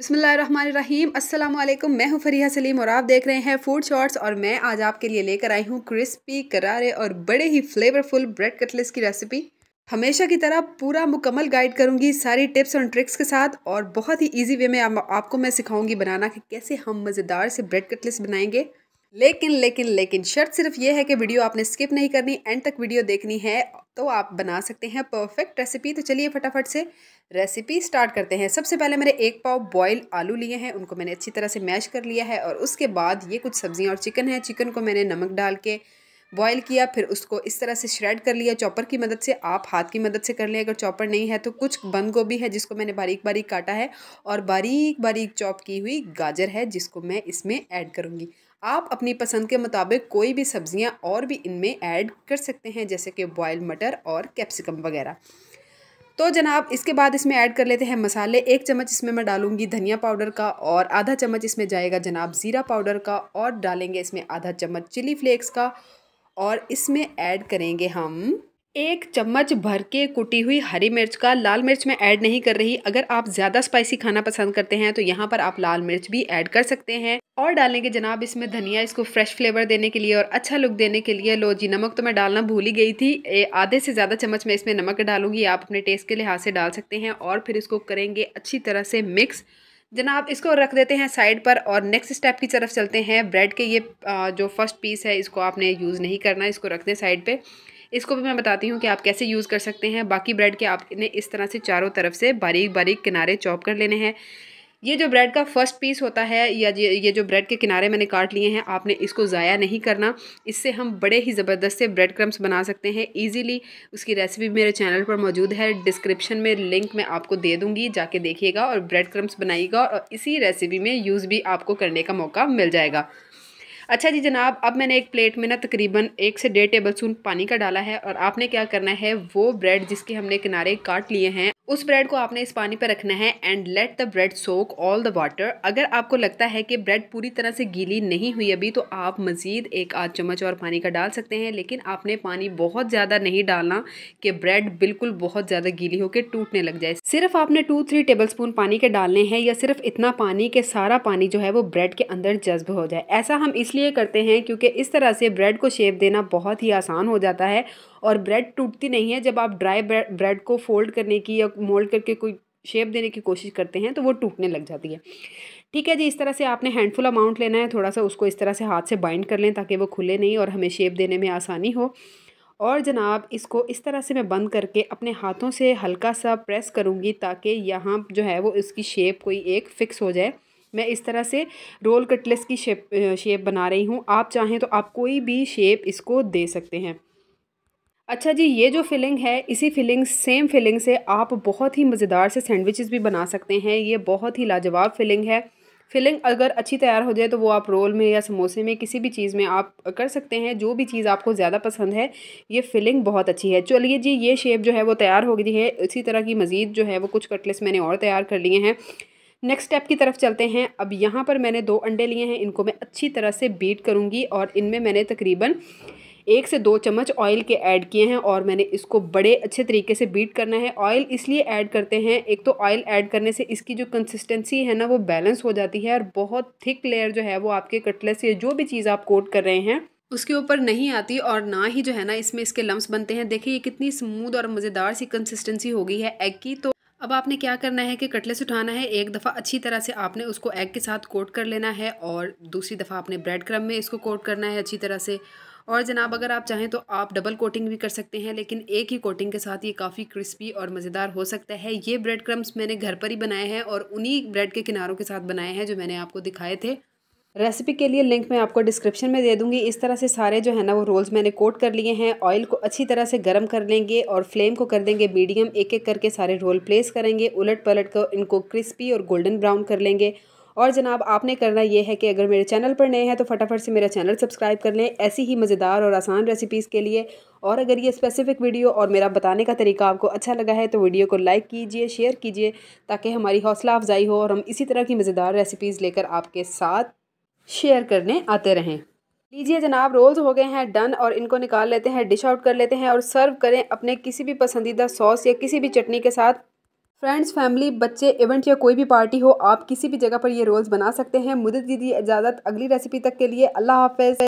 बसमीम अल्लाम मैं हूं फरीहा सलीम और आप देख रहे हैं फूड शॉर्ट्स और मैं आज आपके लिए लेकर आई हूं क्रिस्पी करारे और बड़े ही फ्लेवरफुल ब्रेड कटलेट्स की रेसिपी हमेशा की तरह पूरा मुकम्मल गाइड करूंगी सारी टिप्स और ट्रिक्स के साथ और बहुत ही इजी वे में आप, आपको मैं सिखाऊंगी बनाना कि कैसे हम मज़ेदार से ब्रेड कटलेट्स बनाएंगे लेकिन लेकिन लेकिन शर्त सिर्फ ये है कि वीडियो आपने स्किप नहीं करनी एंड तक वीडियो देखनी है तो आप बना सकते हैं परफेक्ट रेसिपी तो चलिए फटाफट से रेसिपी स्टार्ट करते हैं सबसे पहले मैंने एक पाव बॉयल आलू लिए हैं उनको मैंने अच्छी तरह से मैश कर लिया है और उसके बाद ये कुछ सब्ज़ियाँ और चिकन है चिकन को मैंने नमक डाल के बॉयल किया फिर उसको इस तरह से श्रेड कर लिया चॉपर की मदद से आप हाथ की मदद से कर लें अगर चॉपर नहीं है तो कुछ बंद गोभी है जिसको मैंने बारीक बारीक काटा है और बारीक बारीक चॉप की हुई गाजर है जिसको मैं इसमें ऐड करूँगी आप अपनी पसंद के मुताबिक कोई भी सब्जियां और भी इनमें ऐड कर सकते हैं जैसे कि बॉयल मटर और कैप्सिकम वगैरह तो जनाब इसके बाद इसमें ऐड कर लेते हैं मसाले एक चम्मच इसमें मैं डालूंगी धनिया पाउडर का और आधा चम्मच इसमें जाएगा जनाब ज़ीरा पाउडर का और डालेंगे इसमें आधा चम्मच चिली फ्लेक्स का और इसमें ऐड करेंगे हम एक चम्मच भर के कुटी हुई हरी मिर्च का लाल मिर्च में ऐड नहीं कर रही अगर आप ज़्यादा स्पाइसी खाना पसंद करते हैं तो यहाँ पर आप लाल मिर्च भी ऐड कर सकते हैं और डालेंगे जनाब इसमें धनिया इसको फ्रेश फ्लेवर देने के लिए और अच्छा लुक देने के लिए लो जी नमक तो मैं डालना भूल ही गई थी आधे से ज़्यादा चम्मच मैं इसमें नमक डालूंगी आप अपने टेस्ट के लिहाज से डाल सकते हैं और फिर इसको करेंगे अच्छी तरह से मिक्स जनाब इसको रख देते हैं साइड पर और नेक्स्ट स्टेप की तरफ चलते हैं ब्रेड के ये जो फर्स्ट पीस है इसको आपने यूज़ नहीं करना इसको रख दें साइड पर इसको भी मैं बताती हूँ कि आप कैसे यूज़ कर सकते हैं बाकी ब्रेड के आपने इस तरह से चारों तरफ से बारीक बारीक किनारे चॉप कर लेने हैं ये जो ब्रेड का फर्स्ट पीस होता है या ये जो ब्रेड के किनारे मैंने काट लिए हैं आपने इसको ज़ाया नहीं करना इससे हम बड़े ही ज़बरदस्त से ब्रेड क्रम्स बना सकते हैं ईजीली उसकी रेसिपी मेरे चैनल पर मौजूद है डिस्क्रिप्शन में लिंक मैं आपको दे दूँगी जाके देखिएगा और ब्रेड क्रम्स बनाइएगा और इसी रेसिपी में यूज़ भी आपको करने का मौका मिल जाएगा अच्छा जी जनाब अब मैंने एक प्लेट में ना तकरीबन एक से डेढ़ टेबल स्पून पानी का डाला है और आपने क्या करना है वो ब्रेड जिसके हमने किनारे काट लिए हैं उस ब्रेड को आपने इस पानी पर रखना है and let the bread soak all the water अगर आपको लगता है कि ब्रेड पूरी तरह से गीली नहीं हुई अभी तो आप मज़ीद एक आध चम्मच और पानी का डाल सकते हैं लेकिन आपने पानी बहुत ज़्यादा नहीं डालना कि ब्रेड बिल्कुल बहुत ज़्यादा गीली होकर टूटने लग जाए सिर्फ आपने टू थ्री टेबल स्पून पानी के डालने हैं या सिर्फ इतना पानी के सारा पानी जो है वो ब्रेड के अंदर जज्ब हो जाए ऐसा हम इसलिए करते हैं क्योंकि इस तरह से ब्रेड को शेप देना बहुत ही आसान हो जाता है और ब्रेड टूटती नहीं है जब आप ड्राई ब्रेड को फोल्ड करने की या मोल्ड करके कोई शेप देने की कोशिश करते हैं तो वो टूटने लग जाती है ठीक है जी इस तरह से आपने हैंडफुल अमाउंट लेना है थोड़ा सा उसको इस तरह से हाथ से बाइंड कर लें ताकि वो खुले नहीं और हमें शेप देने में आसानी हो और जनाब इसको इस तरह से मैं बंद करके अपने हाथों से हल्का सा प्रेस करूँगी ताकि यहाँ जो है वो इसकी शेप कोई एक फ़िक्स हो जाए मैं इस तरह से रोल कटलेस की शेप शेप बना रही हूँ आप चाहें तो आप कोई भी शेप इसको दे सकते हैं अच्छा जी ये जो फिलिंग है इसी फिलिंग सेम फिलिंग से आप बहुत ही मज़ेदार से सैंडविचेस भी बना सकते हैं ये बहुत ही लाजवाब फिलिंग है फिलिंग अगर अच्छी तैयार हो जाए तो वो आप रोल में या समोसे में किसी भी चीज़ में आप कर सकते हैं जो भी चीज़ आपको ज़्यादा पसंद है ये फिलिंग बहुत अच्छी है चलिए जी ये शेप जो है वो तैयार हो गई है इसी तरह की मज़ीद जो है वो कुछ कटलेस मैंने और तैयार कर लिए हैं नेक्स्ट स्टेप की तरफ चलते हैं अब यहाँ पर मैंने दो अंडे लिए हैं इनको मैं अच्छी तरह से बीट करूँगी और इनमें मैंने तकरीबन एक से दो चम्मच ऑयल के ऐड किए हैं और मैंने इसको बड़े अच्छे तरीके से बीट करना है ऑयल इसलिए ऐड करते हैं एक तो ऑयल ऐड करने से इसकी जो कंसिस्टेंसी है ना वो बैलेंस हो जाती है और बहुत थिक लेयर जो है वो आपके कटलेस या जो भी चीज़ आप कोट कर रहे हैं उसके ऊपर नहीं आती और ना ही जो है ना इसमें इसके लम्स बनते हैं देखिए ये कितनी स्मूद और मज़ेदार सी कंसिस्टेंसी हो गई है एग की तो अब आपने क्या करना है कि कटलेस उठाना है एक दफ़ा अच्छी तरह से आपने उसको एग के साथ कोट कर लेना है और दूसरी दफ़ा आपने ब्रेड क्रम में इसको कोट करना है अच्छी तरह से और जनाब अगर आप चाहें तो आप डबल कोटिंग भी कर सकते हैं लेकिन एक ही कोटिंग के साथ ये काफ़ी क्रिस्पी और मज़ेदार हो सकता है ये ब्रेड क्रम्स मैंने घर पर ही बनाए हैं और उन्हीं ब्रेड के किनारों के साथ बनाए हैं जो मैंने आपको दिखाए थे रेसिपी के लिए लिंक मैं आपको डिस्क्रिप्शन में दे दूंगी इस तरह से सारे जो है ना वो रोल्स मैंने कोट कर लिए हैं ऑयल को अच्छी तरह से गर्म कर लेंगे और फ्लेम को कर देंगे मीडियम एक एक करके सारे रोल प्लेस करेंगे उलट पलट कर इनको क्रिस्पी और गोल्डन ब्राउन कर लेंगे और जनाब आपने करना यह है कि अगर मेरे चैनल पर नए हैं तो फटाफट से मेरा चैनल सब्सक्राइब कर लें ऐसी ही मज़ेदार और आसान रेसिपीज़ के लिए और अगर ये स्पेसिफ़िक वीडियो और मेरा बताने का तरीका आपको अच्छा लगा है तो वीडियो को लाइक कीजिए शेयर कीजिए ताकि हमारी हौसला अफजाई हो और हम इसी तरह की मज़ेदार रेसिपीज़ लेकर आपके साथ शेयर करने आते रहें लीजिए जनाब रोल्स हो गए हैं डन और इनको निकाल लेते हैं डिश आउट कर लेते हैं और सर्व करें अपने किसी भी पसंदीदा सॉस या किसी भी चटनी के साथ फ्रेंड्स फैमिली बच्चे इवेंट या कोई भी पार्टी हो आप किसी भी जगह पर ये रोल्स बना सकते हैं मुझे दीजिए इजाज़त अगली रेसिपी तक के लिए अल्लाह हाफिज़